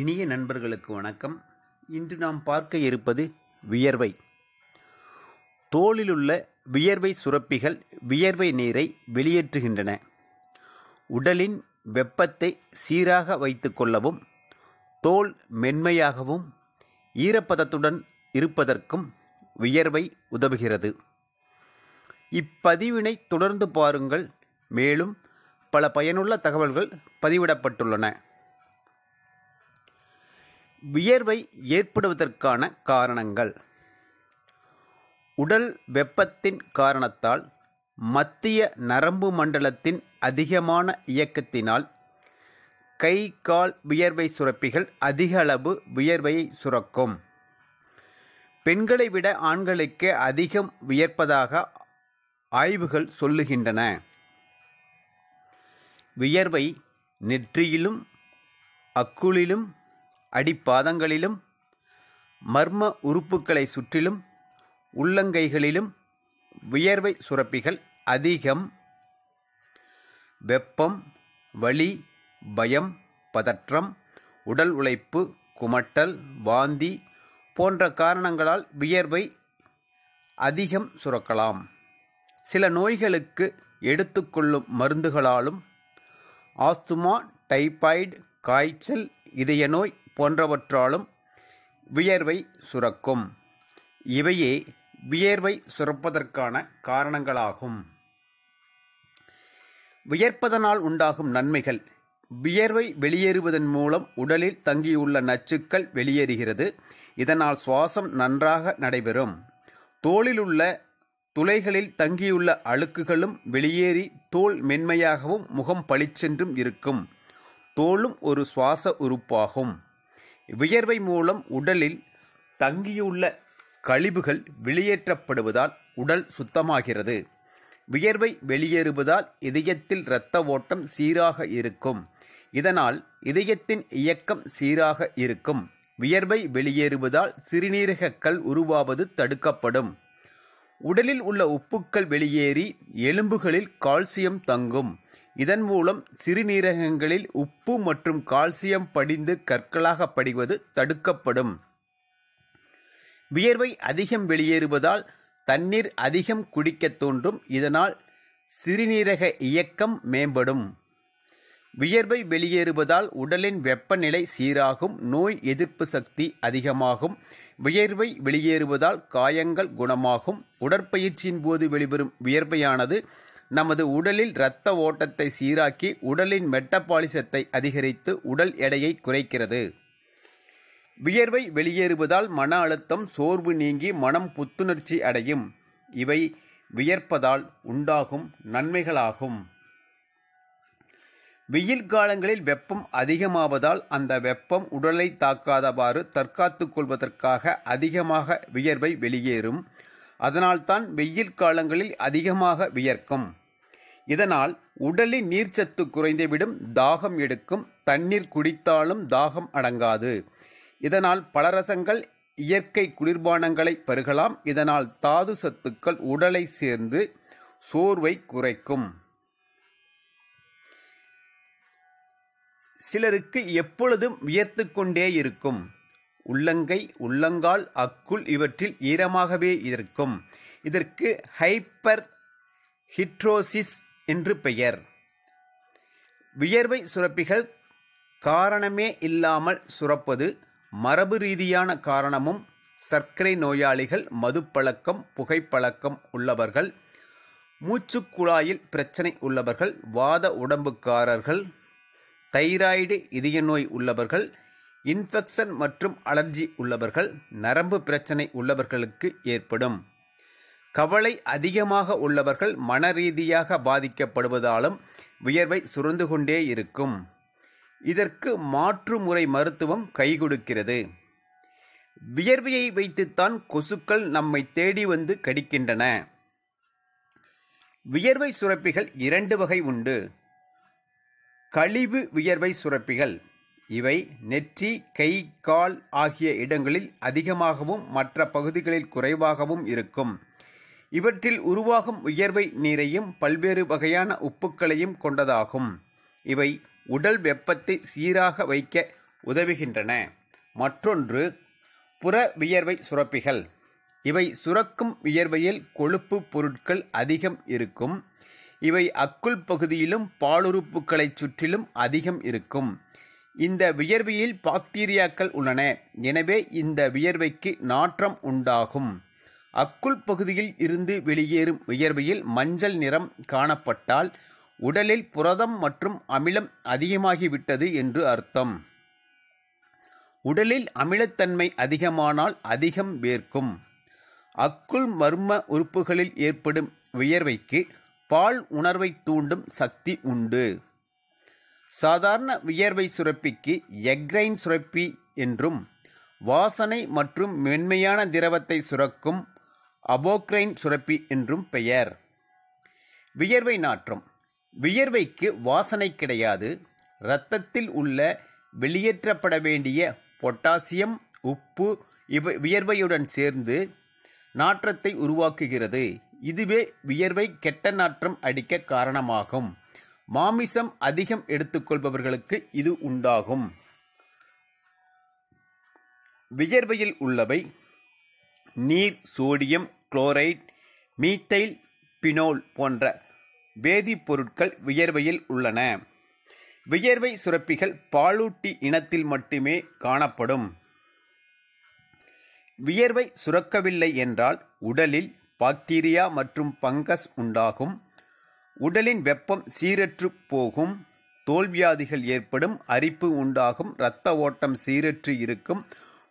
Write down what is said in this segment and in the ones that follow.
இனிய நண்பர்களுக்கு வணக்கம் இன்று நாம் பார்க்க இருப்பது வியர்வை தோளிலுள்ள வியர்வை சுரப்பிகள் வியர்வை நீரை வெளியேற்றுகின்றன உடலின் வெப்பத்தை சீராக வைத்து கொள்ளவும் தோல் மென்மையாகவும் ஈரப்பதத்துடன் இருப்பதற்கும் வியர்வை உதவுகிறது இப்பதிவினை தொடர்ந்து பாருங்கள் மேலும் பல பயனுள்ள தகவல்கள் பதிவிடப்பட்டுள்ளன வியர்வை ஏற்படுவதற்கான காரணங்கள் உடல் வெப்பத்தின் காரணத்தால் மத்திய நரம்பு மண்டலத்தின் அதிகமான இயக்கத்தினால் கை கால் வியர்வை சுரப்பிகள் அதிக அளவு வியர்வையை சுரக்கும் பெண்களை விட ஆண்களுக்கு அதிகம் வியர்ப்பதாக ஆய்வுகள் சொல்லுகின்றன வியர்வை நெற்றியிலும் அக்குளிலும் அடிப்பாதங்களிலும் மர்ம உறுப்புகளை சுற்றிலும் உள்ளங்கைகளிலும் வியர்வை சுரப்பிகள் அதிகம் வெப்பம் வலி பயம் பதற்றம் உடல் உழைப்பு குமட்டல் வாந்தி போன்ற காரணங்களால் வியர்வை அதிகம் சுரக்கலாம் சில நோய்களுக்கு எடுத்துக்கொள்ளும் மருந்துகளாலும் ஆஸ்துமா டைபாய்டு காய்ச்சல் இதய நோய் போன்றவற்றாலும் வியர்வை சுரக்கும் இவையே வியர்வை சுரப்பதற்கான காரணங்களாகும் வியர்ப்பதனால் உண்டாகும் நன்மைகள் வியர்வை வெளியேறுவதன் மூலம் உடலில் தங்கியுள்ள நச்சுக்கள் வெளியேறுகிறது இதனால் சுவாசம் நன்றாக நடைபெறும் தோளில் உள்ள துளைகளில் தங்கியுள்ள அழுக்குகளும் வெளியேறி தோல் மென்மையாகவும் முகம் பளிச்சென்றும் இருக்கும் தோலும் ஒரு சுவாச உறுப்பாகும் வியர்வை மூலம் உடலில் தங்கியுள்ள கழிவுகள் வெளியேற்றப்படுவதால் உடல் சுத்தமாகிறது வியர்வை வெளியேறுவதால் இதயத்தில் இரத்த ஓட்டம் சீராக இருக்கும் இதனால் இதயத்தின் இயக்கம் சீராக இருக்கும் வியர்வை வெளியேறுவதால் கல் உருவாவது தடுக்கப்படும் உடலில் உள்ள உப்புக்கள் வெளியேறி எலும்புகளில் கால்சியம் தங்கும் இதன் மூலம் சிறுநீரகங்களில் உப்பு மற்றும் கால்சியம் படிந்து கற்களாக படிவது தடுக்கப்படும் வியர்வை அதிகம் வெளியேறுவதால் தண்ணீர் அதிகம் குடிக்கத் தோன்றும் இதனால் சிறுநீரக இயக்கம் மேம்படும் வியர்வை வெளியேறுவதால் உடலின் வெப்பநிலை சீராகும் நோய் எதிர்ப்பு சக்தி அதிகமாகும் வியர்வை வெளியேறுவதால் காயங்கள் குணமாகும் உடற்பயிற்சியின் போது வெளிவரும் வியர்வையானது நமது உடலில் இரத்த ஓட்டத்தை சீராக்கி உடலின் மெட்டபாலிசத்தை அதிகரித்து உடல் எடையை குறைக்கிறது வியர்வை வெளியேறுவதால் மன அழுத்தம் சோர்வு நீங்கி மனம் புத்துணர்ச்சி அடையும் இவை வியர்ப்பதால் உண்டாகும் நன்மைகளாகும் வெயில் காலங்களில் வெப்பம் அதிகமாவதால் அந்த வெப்பம் உடலை தாக்காதவாறு தற்காத்துக் கொள்வதற்காக அதிகமாக வியர்வை வெளியேறும் அதனால்தான் வெயில் காலங்களில் அதிகமாக வியர்க்கும் இதனால் உடலில் நீர்ச்சத்து குறைந்துவிடும் தாகம் எடுக்கும் தண்ணீர் குடித்தாலும் தாகம் அடங்காது இதனால் பலரசங்கள் இயற்கை குளிர்பானங்களை பருகலாம் இதனால் தாது சத்துக்கள் உடலை சேர்ந்து சோர்வை குறைக்கும் சிலருக்கு எப்பொழுதும் வியர்த்து கொண்டே இருக்கும் உள்ளங்கை உள்ளங்கால் அக்குள் இவற்றில் ஈரமாகவே இருக்கும் இதற்கு ஹைப்பர் ஹிட்ரோசிஸ் என்று பெயர் வியர்வை சுரப்பிகள் காரணமே இல்லாமல் சுரப்பது மரபு ரீதியான காரணமும் சர்க்கரை நோயாளிகள் மதுப்பழக்கம் புகைப்பழக்கம் உள்ளவர்கள் மூச்சுக்குழாயில் பிரச்சனை உள்ளவர்கள் வாத உடம்புக்காரர்கள் தைராய்டு இதய நோய் உள்ளவர்கள் இன்ஃபெக்ஷன் மற்றும் அலர்ஜி உள்ளவர்கள் நரம்பு பிரச்சனை உள்ளவர்களுக்கு ஏற்படும் கவலை அதிகமாக உள்ளவர்கள் மன ரீதியாக பாதிக்கப்படுவதாலும் வியர்வை சுரந்து கொண்டே இருக்கும் இதற்கு மாற்று முறை மருத்துவம் கைகொடுக்கிறது வியர்வையை வைத்துத்தான் கொசுக்கள் நம்மை தேடி வந்து கடிக்கின்றன வியர்வை சுரப்பிகள் இரண்டு வகை உண்டு கழிவு வியர்வை சுரப்பிகள் இவை நெற்றி கை கால் ஆகிய இடங்களில் அதிகமாகவும் மற்ற பகுதிகளில் குறைவாகவும் இருக்கும் இவற்றில் உருவாகும் உயர்வை நீரையும் பல்வேறு வகையான உப்புக்களையும் கொண்டதாகும் இவை உடல் வெப்பத்தை சீராக வைக்க உதவுகின்றன மற்றொன்று புற வியர்வை சுரப்பிகள் இவை சுரக்கும் வியர்வையில் கொழுப்பு பொருட்கள் அதிகம் இருக்கும் இவை அக்குள் பகுதியிலும் பாலுறுப்புக்களைச் சுற்றிலும் அதிகம் இருக்கும் இந்த வியர்வையில் பாக்டீரியாக்கள் உள்ளன எனவே இந்த வியர்வைக்கு நாற்றம் உண்டாகும் அக்குள் பகுதியில் இருந்து வெளியேறும் வியர்வையில் மஞ்சள் நிறம் காணப்பட்டால் உடலில் புரதம் மற்றும் அமிலம் அதிகமாகிவிட்டது என்று அர்த்தம் உடலில் அமிலத்தன்மை அதிகமானால் அதிகம் வேர்க்கும் அக்குள் மர்ம உறுப்புகளில் ஏற்படும் வியர்வைக்கு பால் உணர்வை தூண்டும் சக்தி உண்டு சாதாரண வியர்வை சுரப்பிக்கு எக்ரைன் சுரப்பி என்றும் வாசனை மற்றும் மென்மையான திரவத்தை சுரக்கும் அபோக்ரைன் சுரப்பி என்றும் பெயர் வியர்வை நாற்றம் வியர்வைக்கு வாசனை கிடையாது இரத்தத்தில் உள்ள வெளியேற்றப்பட வேண்டிய பொட்டாசியம் உப்பு இவை வியர்வையுடன் சேர்ந்து நாற்றத்தை உருவாக்குகிறது இதுவே வியர்வை கெட்ட நாற்றம் அடிக்க காரணமாகும் மாமிசம் அதிகம் எடுத்துக்கொள்பவர்களுக்கு இது உண்டாகும் வியர்வையில் உள்ளவை நீர் சோடியம் குளோரைட் மீத்தைல் பினோல் போன்ற வேதிப்பொருட்கள் வியர்வையில் உள்ளன வியர்வை சுரப்பிகள் பாலூட்டி இனத்தில் மட்டுமே காணப்படும் வியர்வை சுரக்கவில்லை என்றால் உடலில் பாக்டீரியா மற்றும் பங்கஸ் உண்டாகும் உடலின் வெப்பம் சீரற்று போகும் தோல்வியாதிகள் ஏற்படும் அரிப்பு உண்டாகும் இரத்த ஓட்டம் சீரற்று இருக்கும்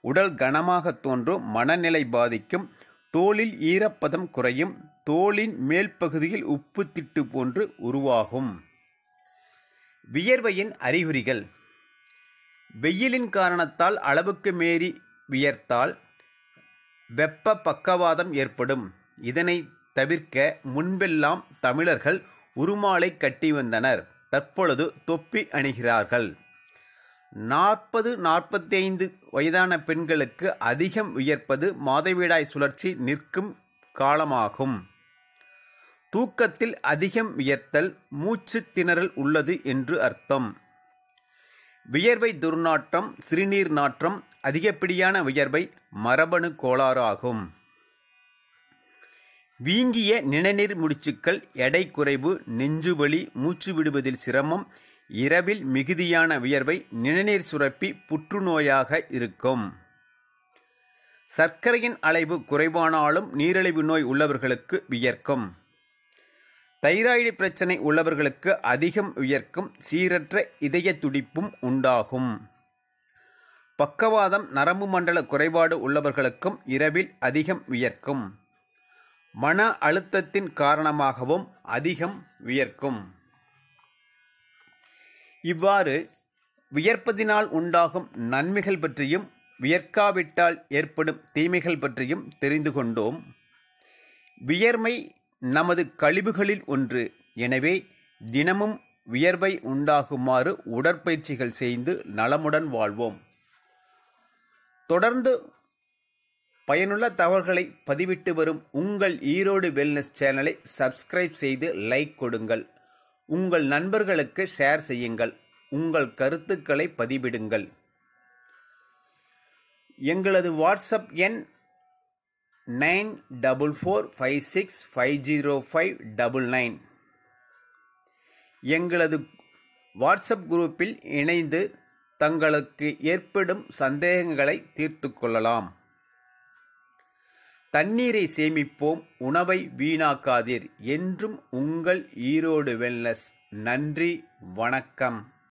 உடல் கனமாக தோன்றும் மனநிலை பாதிக்கும் தோலில் ஈரப்பதம் குறையும் தோலின் மேல் பகுதியில் உப்பு திட்டு போன்று உருவாகும் வியர்வையின் அறிகுறிகள் வெயிலின் காரணத்தால் அளவுக்கு மீறி வியர்த்தால் வெப்ப பக்கவாதம் ஏற்படும் இதனை தவிர்க்க முன்பெல்லாம் தமிழர்கள் உருமாலை கட்டி வந்தனர் தற்பொழுது தொப்பி அணிகிறார்கள் நாற்பது நாற்பத்தைந்து வயதான பெண்களுக்கு அதிகம் உயர்ப்பது மாதவிடாய் சுழற்சி நிற்கும் காலமாகும் தூக்கத்தில் அதிகம் வியர்த்தல் மூச்சு திணறல் உள்ளது என்று அர்த்தம் வியர்வை துர்நாற்றம் சிறுநீர் நாற்றம் அதிகப்படியான உயர்வை மரபணு கோளாறாகும் வீங்கிய நிணநீர் முடிச்சுக்கள் எடை குறைவு நெஞ்சுவலி மூச்சு விடுவதில் சிரமம் இரவில் மிகுதியான வியர்வை நிணநீர் சுரப்பி புற்றுநோயாக இருக்கும் சர்க்கரையின் அளவு குறைவானாலும் நீரிழிவு நோய் உள்ளவர்களுக்கு வியர்க்கும் தைராய்டு பிரச்சனை உள்ளவர்களுக்கு அதிகம் வியர்க்கும் சீரற்ற இதய துடிப்பும் உண்டாகும் பக்கவாதம் நரம்பு மண்டல குறைபாடு உள்ளவர்களுக்கும் இரவில் அதிகம் வியர்க்கும் மன அழுத்தத்தின் காரணமாகவும் அதிகம் வியர்க்கும் இவ்வாறு வியர்ப்பதினால் உண்டாகும் நன்மைகள் பற்றியும் வியர்க்காவிட்டால் ஏற்படும் தீமைகள் பற்றியும் தெரிந்து கொண்டோம் வியர்மை நமது கழிவுகளில் ஒன்று எனவே தினமும் வியர்வை உண்டாகுமாறு உடற்பயிற்சிகள் செய்து நலமுடன் வாழ்வோம் தொடர்ந்து பயனுள்ள தகவல்களை பதிவிட்டு வரும் உங்கள் ஈரோடு வெல்னஸ் சேனலை சப்ஸ்கிரைப் செய்து லைக் கொடுங்கள் உங்கள் நண்பர்களுக்கு ஷேர் செய்யுங்கள் உங்கள் கருத்துக்களை பதிவிடுங்கள் எங்களது வாட்ஸ்அப் எண் nine double four five six five zero five double nine எங்களது வாட்ஸ்அப் குரூப்பில் இணைந்து தங்களுக்கு ஏற்படும் சந்தேகங்களை தீர்த்து கொள்ளலாம் தண்ணீரை சேமிப்போம் உணவை வீணாக்காதீர் என்றும் உங்கள் ஈரோடு வெல்னஸ் நன்றி வணக்கம்